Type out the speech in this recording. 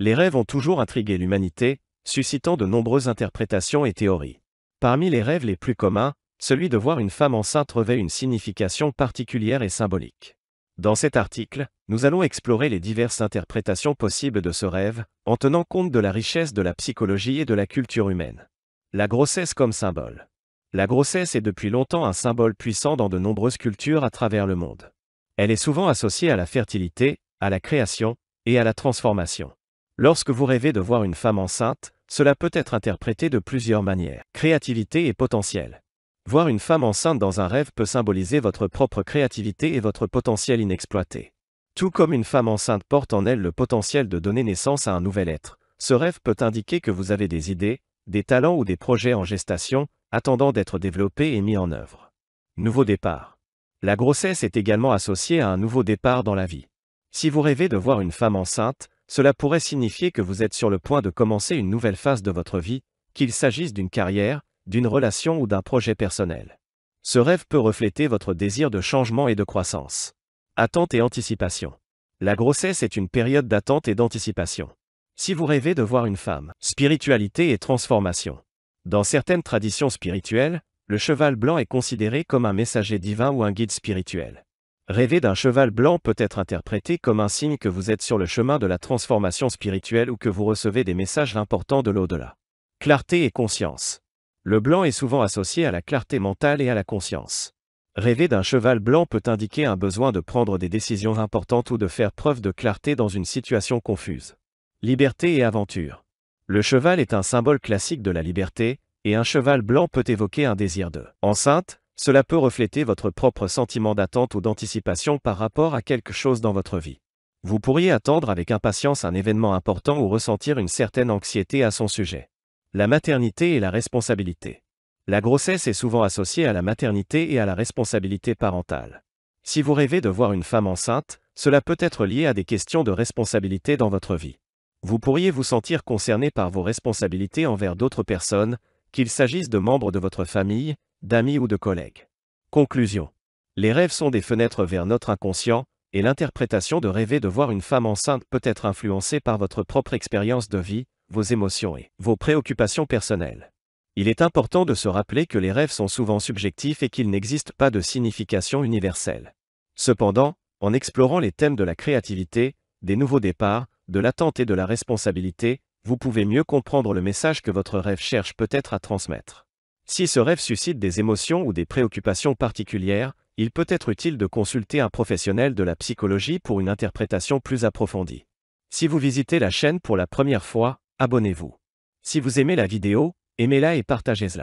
Les rêves ont toujours intrigué l'humanité, suscitant de nombreuses interprétations et théories. Parmi les rêves les plus communs, celui de voir une femme enceinte revêt une signification particulière et symbolique. Dans cet article, nous allons explorer les diverses interprétations possibles de ce rêve, en tenant compte de la richesse de la psychologie et de la culture humaine. La grossesse comme symbole. La grossesse est depuis longtemps un symbole puissant dans de nombreuses cultures à travers le monde. Elle est souvent associée à la fertilité, à la création et à la transformation. Lorsque vous rêvez de voir une femme enceinte, cela peut être interprété de plusieurs manières. Créativité et potentiel. Voir une femme enceinte dans un rêve peut symboliser votre propre créativité et votre potentiel inexploité. Tout comme une femme enceinte porte en elle le potentiel de donner naissance à un nouvel être, ce rêve peut indiquer que vous avez des idées, des talents ou des projets en gestation, attendant d'être développés et mis en œuvre. Nouveau départ. La grossesse est également associée à un nouveau départ dans la vie. Si vous rêvez de voir une femme enceinte, cela pourrait signifier que vous êtes sur le point de commencer une nouvelle phase de votre vie, qu'il s'agisse d'une carrière, d'une relation ou d'un projet personnel. Ce rêve peut refléter votre désir de changement et de croissance. Attente et anticipation. La grossesse est une période d'attente et d'anticipation. Si vous rêvez de voir une femme, spiritualité et transformation. Dans certaines traditions spirituelles, le cheval blanc est considéré comme un messager divin ou un guide spirituel. Rêver d'un cheval blanc peut être interprété comme un signe que vous êtes sur le chemin de la transformation spirituelle ou que vous recevez des messages importants de l'au-delà. Clarté et conscience. Le blanc est souvent associé à la clarté mentale et à la conscience. Rêver d'un cheval blanc peut indiquer un besoin de prendre des décisions importantes ou de faire preuve de clarté dans une situation confuse. Liberté et aventure. Le cheval est un symbole classique de la liberté, et un cheval blanc peut évoquer un désir de enceinte, cela peut refléter votre propre sentiment d'attente ou d'anticipation par rapport à quelque chose dans votre vie. Vous pourriez attendre avec impatience un événement important ou ressentir une certaine anxiété à son sujet. La maternité et la responsabilité. La grossesse est souvent associée à la maternité et à la responsabilité parentale. Si vous rêvez de voir une femme enceinte, cela peut être lié à des questions de responsabilité dans votre vie. Vous pourriez vous sentir concerné par vos responsabilités envers d'autres personnes, qu'il s'agisse de membres de votre famille, d'amis ou de collègues. Conclusion. Les rêves sont des fenêtres vers notre inconscient, et l'interprétation de rêver de voir une femme enceinte peut être influencée par votre propre expérience de vie, vos émotions et vos préoccupations personnelles. Il est important de se rappeler que les rêves sont souvent subjectifs et qu'il n'existe pas de signification universelle. Cependant, en explorant les thèmes de la créativité, des nouveaux départs, de l'attente et de la responsabilité, vous pouvez mieux comprendre le message que votre rêve cherche peut-être à transmettre. Si ce rêve suscite des émotions ou des préoccupations particulières, il peut être utile de consulter un professionnel de la psychologie pour une interprétation plus approfondie. Si vous visitez la chaîne pour la première fois, abonnez-vous. Si vous aimez la vidéo, aimez-la et partagez-la.